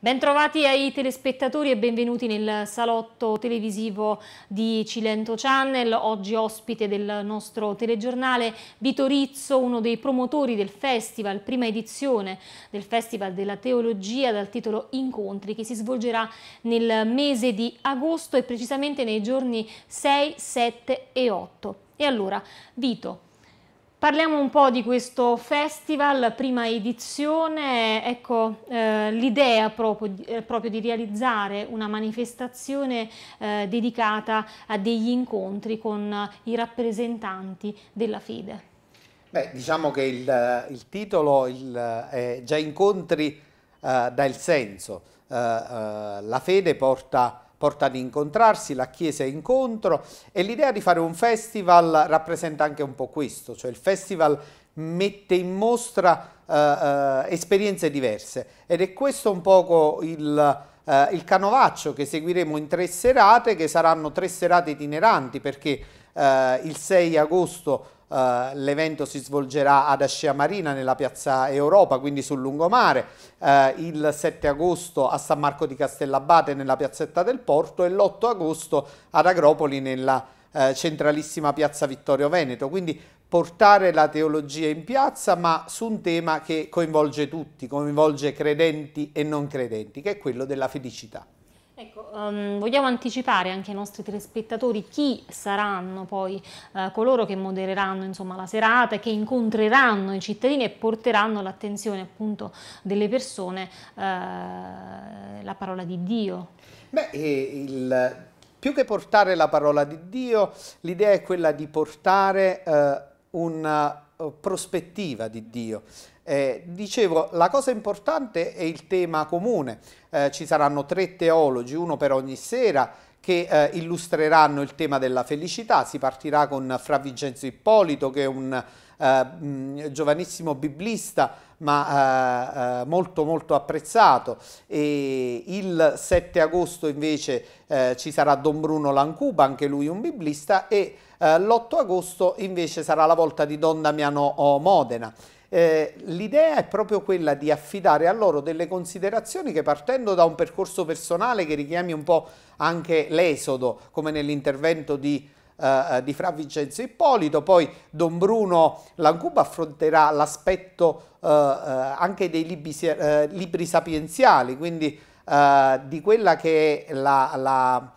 Bentrovati ai telespettatori e benvenuti nel salotto televisivo di Cilento Channel, oggi ospite del nostro telegiornale Vito Rizzo, uno dei promotori del festival, prima edizione del Festival della Teologia dal titolo Incontri che si svolgerà nel mese di agosto e precisamente nei giorni 6, 7 e 8. E allora, Vito, Parliamo un po' di questo festival, prima edizione, ecco eh, l'idea proprio, eh, proprio, di realizzare una manifestazione eh, dedicata a degli incontri con i rappresentanti della fede. Beh, diciamo che il, il titolo il, è già incontri eh, dà il senso, eh, eh, la fede porta porta ad incontrarsi, la Chiesa è incontro e l'idea di fare un festival rappresenta anche un po' questo, cioè il festival mette in mostra eh, eh, esperienze diverse ed è questo un poco il, eh, il, canovaccio che seguiremo in tre serate, che saranno tre serate itineranti perché eh, il 6 agosto Uh, l'evento si svolgerà ad Ascea Marina nella piazza Europa, quindi sul lungomare, uh, il 7 agosto a San Marco di Castellabate nella piazzetta del Porto e l'8 agosto ad Agropoli nella uh, centralissima piazza Vittorio Veneto. Quindi portare la teologia in piazza ma su un tema che coinvolge tutti, coinvolge credenti e non credenti, che è quello della felicità. Ecco, um, vogliamo anticipare anche ai nostri telespettatori chi saranno poi uh, coloro che modereranno insomma, la serata che incontreranno i cittadini e porteranno l'attenzione appunto delle persone uh, la parola di Dio. Beh, il, più che portare la parola di Dio, l'idea è quella di portare uh, un eh, prospettiva di Dio. Eh, dicevo, la cosa importante è il tema comune. Eh, ci saranno tre teologi, uno per ogni sera, che eh, illustreranno il tema della felicità. Si partirà con Fra Vincenzo Ippolito, che è un eh, mh, giovanissimo biblista, ma eh, eh molto molto apprezzato. E il 7 agosto invece eh, ci sarà Don Bruno Lancuba, anche lui un biblista, e eh, l'8 agosto invece sarà la volta di Don Damiano Modena. Eh, l'idea è proprio quella di affidare a loro delle considerazioni che partendo da un percorso personale che richiami un po' anche l'esodo, come nell'intervento di, eh, eh di Fra Vincenzo Ippolito, poi Don Bruno Lancuba affronterà l'aspetto eh, eh anche dei libri, libri sapienziali, quindi di quella che è la, la,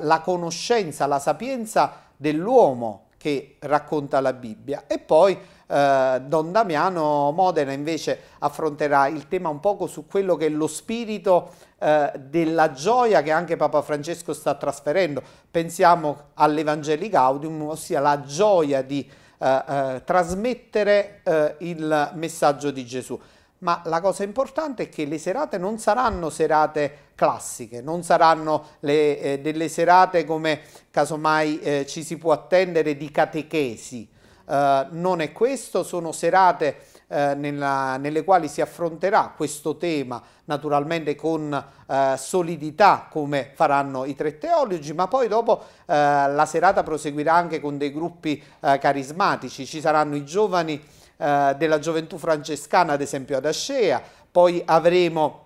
la conoscenza, la sapienza dell'uomo che racconta la Bibbia e poi eh, Don Damiano Modena invece affronterà il tema un poco su quello che è lo spirito eh, della gioia che anche Papa Francesco sta trasferendo. Pensiamo all'Evangelii Gaudium, ossia la gioia di eh, eh trasmettere eh, il messaggio di Gesù ma la cosa importante è che le serate non saranno serate classiche, non saranno le, eh, delle serate come casomai eh, ci si può attendere di catechesi, eh, non è questo, sono serate eh, nella, nelle quali si affronterà questo tema naturalmente con eh, solidità come faranno i tre teologi, ma poi dopo eh, la serata proseguirà anche con dei gruppi eh, carismatici, ci saranno i giovani eh, della gioventù francescana ad esempio ad Ascea, poi avremo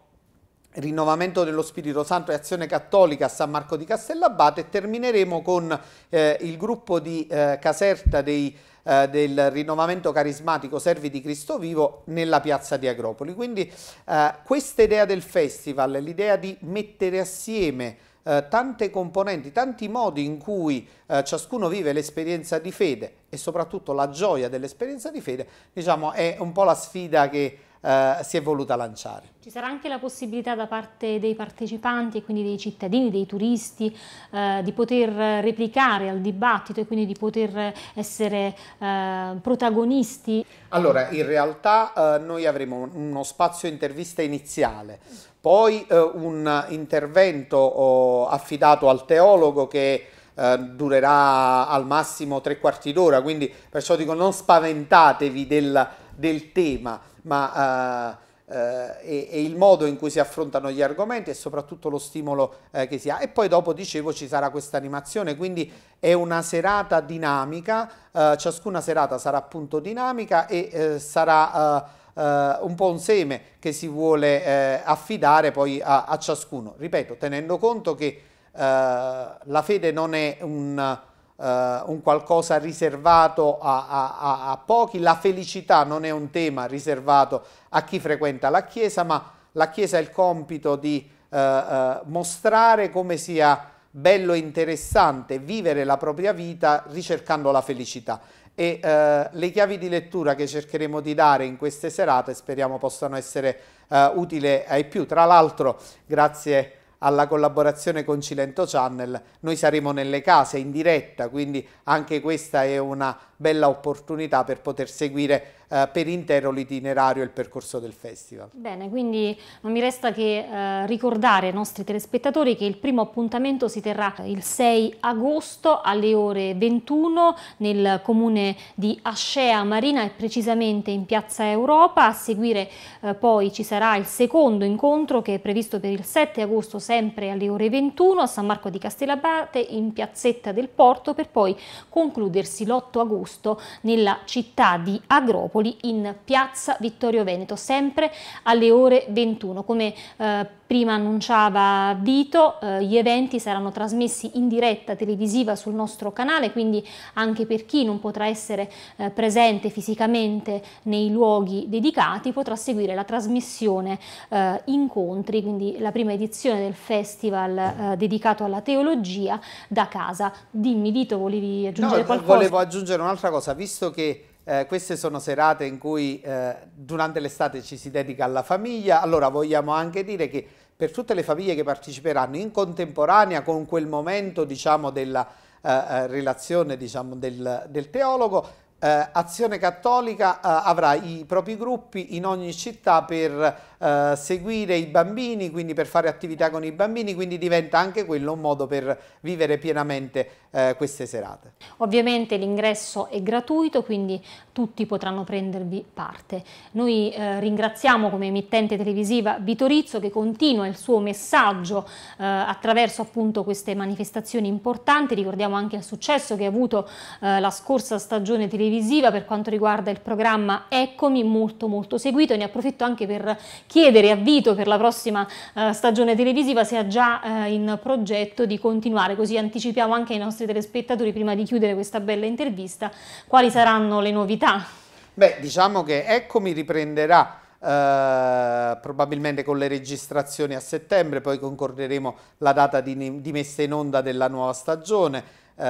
Rinnovamento dello Spirito Santo e Azione Cattolica a San Marco di Castellabate e termineremo con eh, il gruppo di eh, Caserta dei, eh, del Rinnovamento Carismatico Servi di Cristo Vivo nella piazza di Agropoli. Quindi eh, questa idea del festival, l'idea di mettere assieme eh, tante componenti, tanti modi in cui eh, ciascuno vive l'esperienza di fede e soprattutto la gioia dell'esperienza di fede, diciamo, è un po' la sfida che eh, si è voluta lanciare. Ci sarà anche la possibilità da parte dei partecipanti e quindi dei cittadini, dei turisti, eh, di poter replicare al dibattito e quindi di poter essere eh, protagonisti? Allora, in realtà eh, noi avremo uno spazio intervista iniziale, poi eh, un intervento oh, affidato al teologo che eh, durerà al massimo tre quarti d'ora, quindi perciò dico non spaventatevi del del tema, ma... Eh, eh, e, e, il modo in cui si affrontano gli argomenti e soprattutto lo stimolo eh, che si ha. E poi dopo, dicevo, ci sarà questa animazione, quindi è una serata dinamica, eh, ciascuna serata sarà appunto dinamica e eh, sarà eh, eh, un po' un seme che si vuole affidare poi a, a, ciascuno. Ripeto, tenendo conto che la fede non è un eh, un qualcosa riservato a, a, a pochi, la felicità non è un tema riservato a chi frequenta la Chiesa, ma la Chiesa ha il compito di eh, eh, mostrare come sia bello e interessante vivere la propria vita ricercando la felicità. E eh, le chiavi di lettura che cercheremo di dare in queste serate speriamo possano essere eh, utili ai più. Tra l'altro, grazie alla collaborazione con Cilento Channel, noi saremo nelle case in diretta, quindi anche questa è una bella opportunità per poter seguire eh, per intero l'itinerario e il percorso del festival. Bene, quindi non mi resta che eh, ricordare ai nostri telespettatori che il primo appuntamento si terrà il 6 agosto alle ore 21 nel comune di Ascea Marina e precisamente in Piazza Europa. A seguire eh, poi ci sarà il secondo incontro che è previsto per il 7 agosto sempre alle ore 21 a San Marco di Castellabate in Piazzetta del Porto per poi concludersi l'8 agosto nella città di Agropoli Napoli in piazza Vittorio Veneto, sempre alle ore 21. Come eh, prima annunciava Vito, eh, gli eventi saranno trasmessi in diretta televisiva sul nostro canale, quindi anche per chi non potrà essere eh, presente fisicamente nei luoghi dedicati potrà seguire la trasmissione eh, incontri, quindi la prima edizione del festival eh, dedicato alla teologia da casa. Dimmi Vito, volevi aggiungere no, qualcosa? Volevo aggiungere un'altra cosa, visto che eh, queste sono serate in cui eh, durante l'estate ci si dedica alla famiglia, allora vogliamo anche dire che per tutte le famiglie che parteciperanno in contemporanea con quel momento diciamo, della eh, eh relazione diciamo, del, del teologo, eh, Azione Cattolica eh, avrà i propri gruppi in ogni città per eh, seguire i bambini, quindi per fare attività con i bambini, quindi diventa anche quello un modo per vivere pienamente eh, queste serate. Ovviamente l'ingresso è gratuito, quindi tutti potranno prendervi parte. Noi eh, ringraziamo come emittente televisiva Vitorizzo che continua il suo messaggio eh, attraverso appunto queste manifestazioni importanti, ricordiamo anche il successo che ha avuto eh, la scorsa stagione televisiva per quanto riguarda il programma Eccomi, molto molto seguito, ne approfitto anche per chiedere a Vito per la prossima eh, stagione televisiva se ha già eh, in progetto di continuare, così anticipiamo anche ai nostri telespettatori prima di chiudere questa bella intervista quali saranno le novità. Beh, diciamo che Eccomi riprenderà eh, probabilmente con le registrazioni a settembre, poi concorderemo la data di, di messa in onda della nuova stagione. Eh,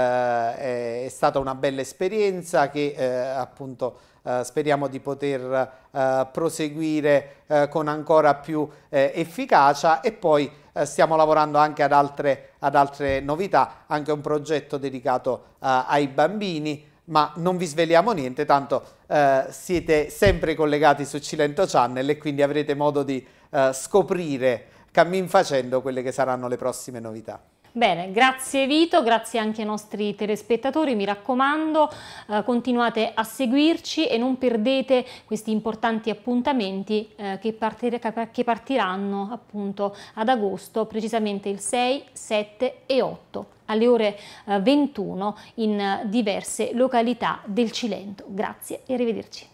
è stata una bella esperienza che eh, appunto eh, speriamo di poter eh, proseguire eh, con ancora più efficacia e poi stiamo lavorando anche ad altre, ad altre novità, anche un progetto dedicato ai bambini ma non vi sveliamo niente, tanto eh, siete sempre collegati su Cilento Channel e quindi avrete modo di eh, scoprire, cammin facendo, quelle che saranno le prossime novità. Bene, grazie Vito, grazie anche ai nostri telespettatori, mi raccomando eh, continuate a seguirci e non perdete questi importanti appuntamenti eh, che, partir che, partiranno appunto ad agosto, precisamente il 6, 7 e 8 alle ore 21 eh, in eh, diverse località del Cilento. Grazie e arrivederci.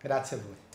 Grazie a voi.